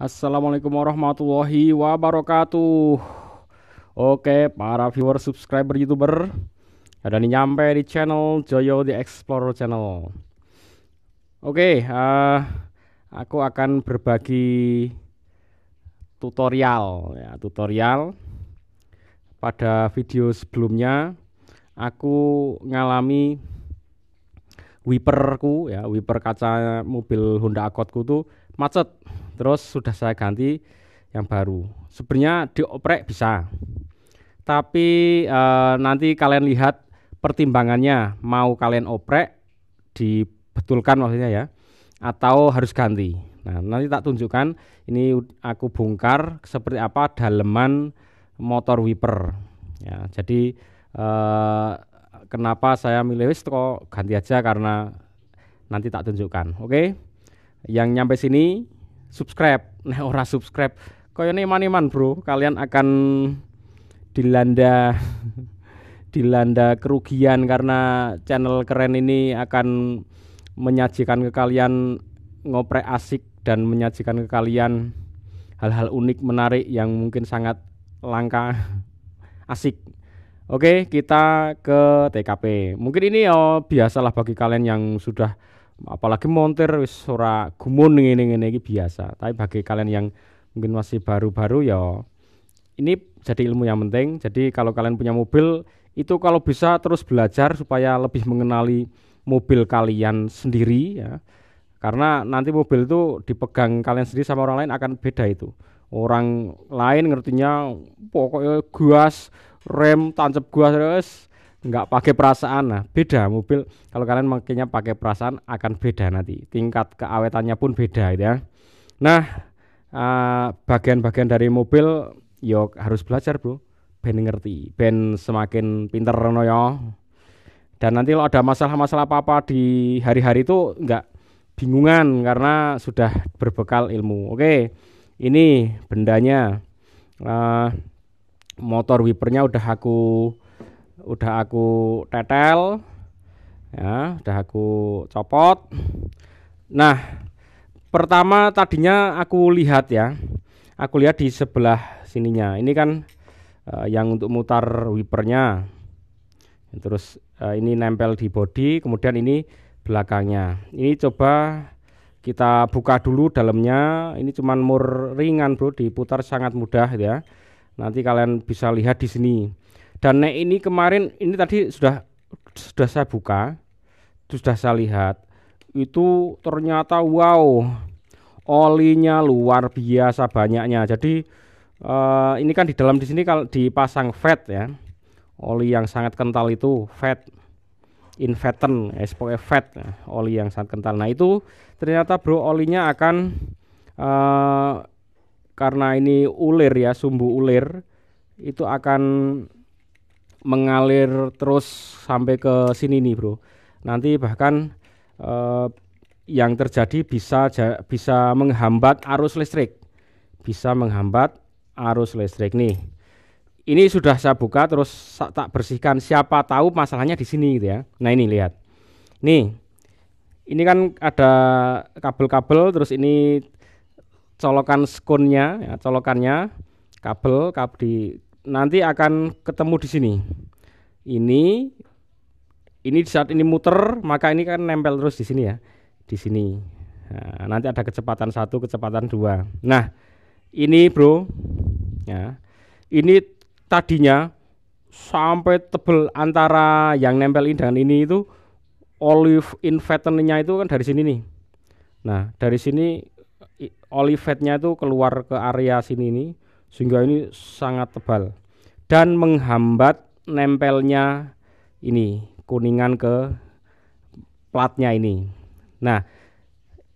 Assalamualaikum warahmatullahi wabarakatuh Oke para viewer subscriber youtuber Ada nih nyampe di channel Joyo The Explorer channel Oke uh, Aku akan berbagi tutorial ya, Tutorial Pada video sebelumnya Aku ngalami wiperku ya wiper kaca mobil Honda Accordku tuh macet terus sudah saya ganti yang baru sebenarnya dioprek bisa tapi e, nanti kalian lihat pertimbangannya mau kalian oprek dibetulkan maksudnya ya atau harus ganti nah nanti tak tunjukkan ini aku bongkar seperti apa daleman motor wiper ya jadi e, kenapa saya milih wis ganti aja karena nanti tak tunjukkan oke okay? yang nyampe sini subscribe nah ora subscribe koyo iman man bro kalian akan dilanda dilanda kerugian karena channel keren ini akan menyajikan ke kalian ngoprek asik dan menyajikan ke kalian hal-hal unik menarik yang mungkin sangat langka asik Oke, kita ke TKP. Mungkin ini oh biasalah bagi kalian yang sudah apalagi montir wis ora gumun ngene-ngene iki biasa. Tapi bagi kalian yang mungkin masih baru-baru ya ini jadi ilmu yang penting. Jadi kalau kalian punya mobil itu kalau bisa terus belajar supaya lebih mengenali mobil kalian sendiri ya. Karena nanti mobil itu dipegang kalian sendiri sama orang lain akan beda itu. Orang lain ngertinya pokoknya gas, rem, tancap gas, nggak pakai perasaan nah beda mobil kalau kalian makinnya pakai perasaan akan beda nanti tingkat keawetannya pun beda gitu ya nah eh, bagian-bagian uh, dari mobil yuk ya harus belajar bro ben ngerti ben semakin pinter no yo ya. dan nanti kalau ada masalah-masalah apa-apa di hari-hari itu nggak bingungan karena sudah berbekal ilmu oke ini bendanya uh, motor wipernya udah aku udah aku tetel ya udah aku copot nah pertama tadinya aku lihat ya aku lihat di sebelah sininya ini kan uh, yang untuk mutar wipernya terus uh, ini nempel di body kemudian ini belakangnya ini coba kita buka dulu dalamnya ini cuman mur ringan bro diputar sangat mudah gitu ya nanti kalian bisa lihat di sini dan nek ini kemarin ini tadi sudah sudah saya buka, sudah saya lihat itu ternyata wow olinya luar biasa banyaknya. Jadi uh, ini kan di dalam di sini kalau dipasang fat ya oli yang sangat kental itu fat infetan ya, pokoknya fat ya, oli yang sangat kental. Nah itu ternyata bro olinya akan uh, karena ini ulir ya sumbu ulir itu akan mengalir terus sampai ke sini nih bro nanti bahkan eh, yang terjadi bisa bisa menghambat arus listrik bisa menghambat arus listrik nih ini sudah saya buka terus tak bersihkan siapa tahu masalahnya di sini gitu ya nah ini lihat nih ini kan ada kabel-kabel terus ini colokan skonnya ya, colokannya kabel kab di nanti akan ketemu di sini. Ini ini saat ini muter, maka ini kan nempel terus di sini ya. Di sini. Nah, nanti ada kecepatan satu, kecepatan dua. Nah, ini bro, ya. Ini tadinya sampai tebel antara yang nempel ini dengan ini itu olive infatennya itu kan dari sini nih. Nah, dari sini fatnya itu keluar ke area sini nih sehingga ini sangat tebal dan menghambat nempelnya ini kuningan ke platnya ini. Nah,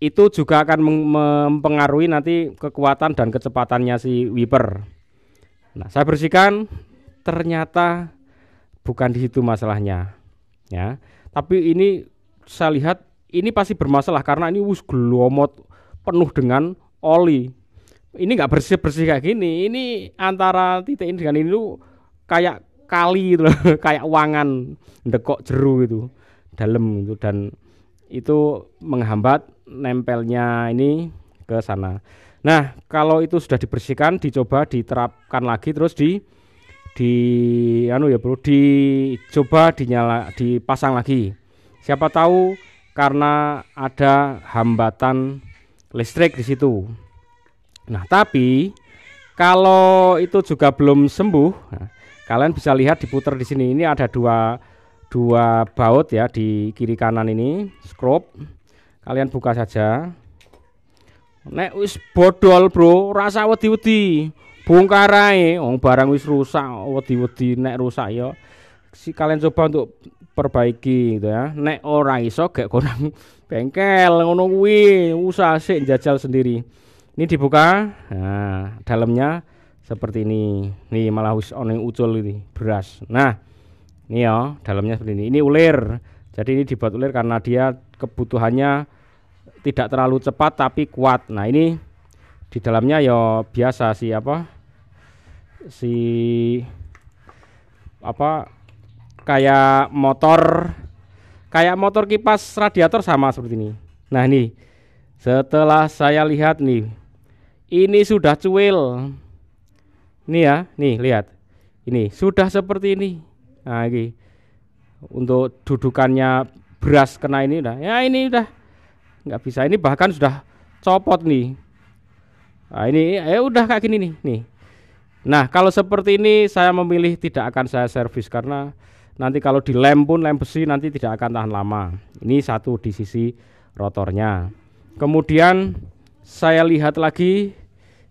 itu juga akan mempengaruhi nanti kekuatan dan kecepatannya si wiper. Nah, saya bersihkan ternyata bukan di situ masalahnya. Ya. Tapi ini saya lihat ini pasti bermasalah karena ini usg glomot penuh dengan oli ini nggak bersih bersih kayak gini ini antara titik ini dengan ini tuh kayak kali itu loh, kayak wangan dekok jeru gitu, dalam itu dan itu menghambat nempelnya ini ke sana. Nah, kalau itu sudah dibersihkan, dicoba diterapkan lagi terus di di anu ya perlu dicoba dinyala dipasang lagi. Siapa tahu karena ada hambatan listrik di situ. Nah, tapi kalau itu juga belum sembuh, nah, kalian bisa lihat diputar di sini ini ada dua dua baut ya di kiri kanan ini, scrub. Kalian buka saja. Nek wis bodol, Bro, rasa wedi-wedi. Bongkar ae, oh, barang wis rusak, wedi-wedi nek rusak ya. Si kalian coba untuk perbaiki gitu ya. Nek orang iso kayak kurang bengkel ngono kuwi, usaha sik jajal sendiri. Ini dibuka, nah, dalamnya seperti ini. Nih malah oneng ucul ini beras. Nah, ini ya, dalamnya seperti ini. Ini ulir. Jadi ini dibuat ulir karena dia kebutuhannya tidak terlalu cepat tapi kuat. Nah, ini di dalamnya ya biasa si apa? Si apa kayak motor kayak motor kipas radiator sama seperti ini. Nah, ini setelah saya lihat nih ini sudah cuil. Nih ya, nih lihat. Ini sudah seperti ini. Nah, ini. Untuk dudukannya beras kena ini udah. Ya ini udah nggak bisa. Ini bahkan sudah copot nih. Nah, ini ya udah kayak gini nih, nih. Nah, kalau seperti ini saya memilih tidak akan saya servis karena nanti kalau dilem pun lem besi nanti tidak akan tahan lama. Ini satu di sisi rotornya. Kemudian saya lihat lagi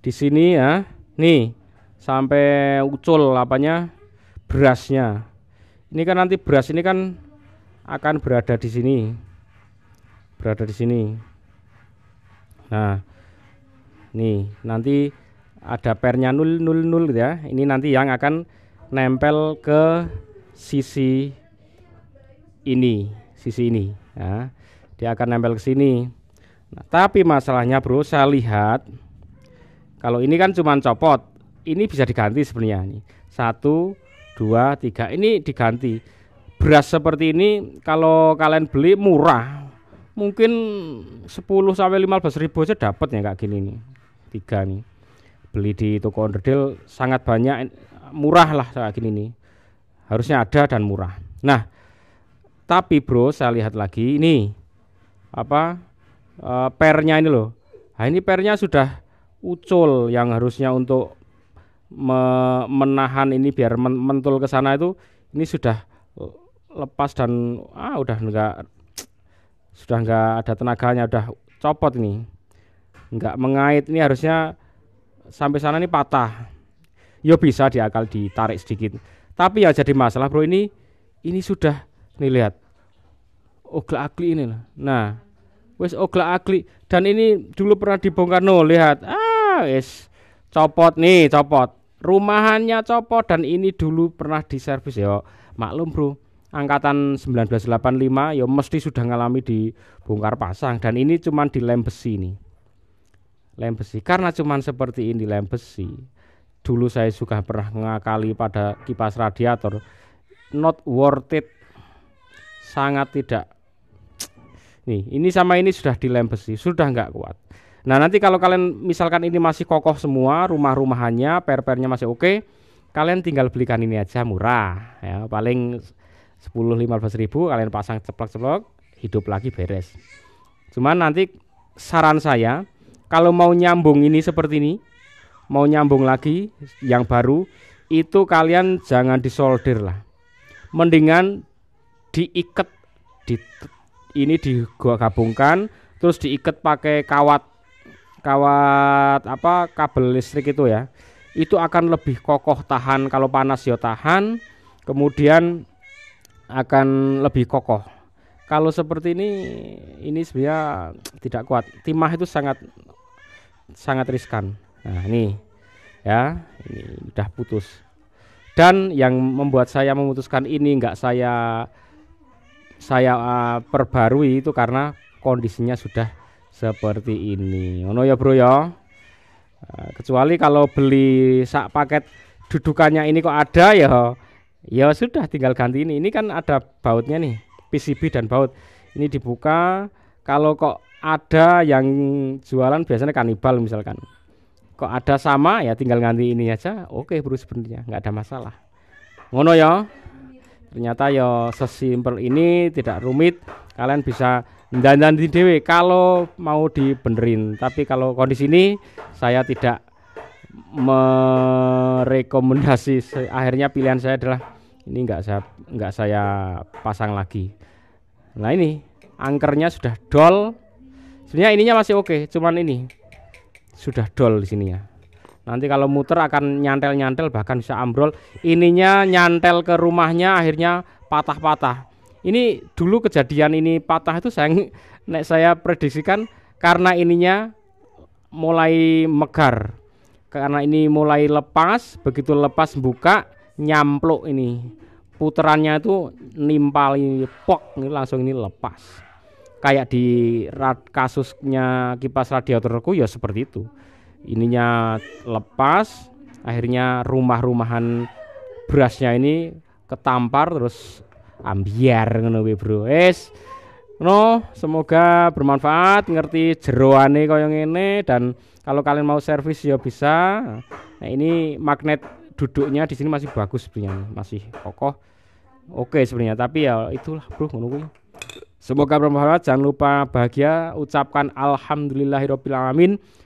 di sini ya. Nih, sampai ucul apanya berasnya. Ini kan nanti beras ini kan akan berada di sini. Berada di sini. Nah, nih nanti ada pernya 000 nul, gitu ya. Ini nanti yang akan nempel ke sisi ini, sisi ini. Nah, dia akan nempel ke sini. Nah, tapi masalahnya bro, saya lihat kalau ini kan cuma copot, ini bisa diganti sebenarnya. Ini satu, dua, tiga, ini diganti. Beras seperti ini kalau kalian beli murah, mungkin 10 sampai lima belas ribu aja dapat ya kayak gini nih. Tiga nih. Beli di toko onderdil sangat banyak murah lah kayak gini nih. Harusnya ada dan murah. Nah, tapi bro saya lihat lagi ini apa uh, pernya ini loh. Nah, ini pernya sudah ucul yang harusnya untuk me menahan ini biar men mentul ke sana itu ini sudah lepas dan ah udah enggak sudah enggak ada tenaganya udah copot ini enggak mengait ini harusnya sampai sana ini patah yo bisa diakal ditarik sedikit tapi ya jadi masalah bro ini ini sudah nih lihat oglak agli ini lah nah wis oglak akli dan ini dulu pernah dibongkar no lihat ah wis copot nih copot rumahannya copot dan ini dulu pernah diservis ya maklum bro angkatan 1985 ya mesti sudah ngalami dibongkar pasang dan ini cuman di lem besi nih lem besi karena cuman seperti ini lem besi dulu saya suka pernah ngakali pada kipas radiator not worth it sangat tidak Nih, ini sama ini sudah dilem besi, sudah nggak kuat. Nah, nanti kalau kalian misalkan ini masih kokoh semua, rumah-rumahannya, per-pernya masih oke, okay, kalian tinggal belikan ini aja murah ya, paling 10 15 ribu kalian pasang ceplok-ceplok, hidup lagi beres. Cuman nanti saran saya, kalau mau nyambung ini seperti ini, mau nyambung lagi yang baru, itu kalian jangan disolder lah. Mendingan diikat, di, ini digabungkan terus diikat pakai kawat kawat apa kabel listrik itu ya itu akan lebih kokoh tahan kalau panas ya tahan kemudian akan lebih kokoh kalau seperti ini ini sebenarnya tidak kuat timah itu sangat sangat riskan nah ini ya ini udah putus dan yang membuat saya memutuskan ini enggak saya saya uh, perbarui itu karena kondisinya sudah seperti ini. Ono ya bro ya. Eh, kecuali kalau beli sak paket dudukannya ini kok ada ya, ya sudah tinggal ganti ini. Ini kan ada bautnya nih, PCB dan baut. Ini dibuka. Kalau kok ada yang jualan biasanya kanibal misalkan. Kok ada sama ya tinggal ganti ini aja. Oke bro sebenarnya nggak ada masalah. Ngono ya ternyata yo ya sesimpel ini tidak rumit kalian bisa dandan di dewe kalau mau dibenerin tapi kalau kondisi ini saya tidak merekomendasi akhirnya pilihan saya adalah ini enggak saya enggak saya pasang lagi nah ini angkernya sudah dol sebenarnya ininya masih oke cuman ini sudah dol di sini ya Nanti kalau muter akan nyantel-nyantel bahkan bisa ambrol. Ininya nyantel ke rumahnya akhirnya patah-patah. Ini dulu kejadian ini patah itu saya nek saya prediksikan karena ininya mulai megar. Karena ini mulai lepas, begitu lepas buka nyampluk ini. Puterannya itu nimpal ini pok ini langsung ini lepas. Kayak di kasusnya kipas radiatorku ya seperti itu ininya lepas akhirnya rumah-rumahan berasnya ini ketampar terus ambiar ngono bro es No, semoga bermanfaat, ngerti jeroane kaya ngene dan kalau kalian mau servis ya bisa. Nah, ini magnet duduknya di sini masih bagus sebenarnya, masih kokoh. Oke sebenarnya, tapi ya itulah bro ngono kuwi. Semoga bermanfaat, jangan lupa bahagia, ucapkan alhamdulillahirobbilalamin.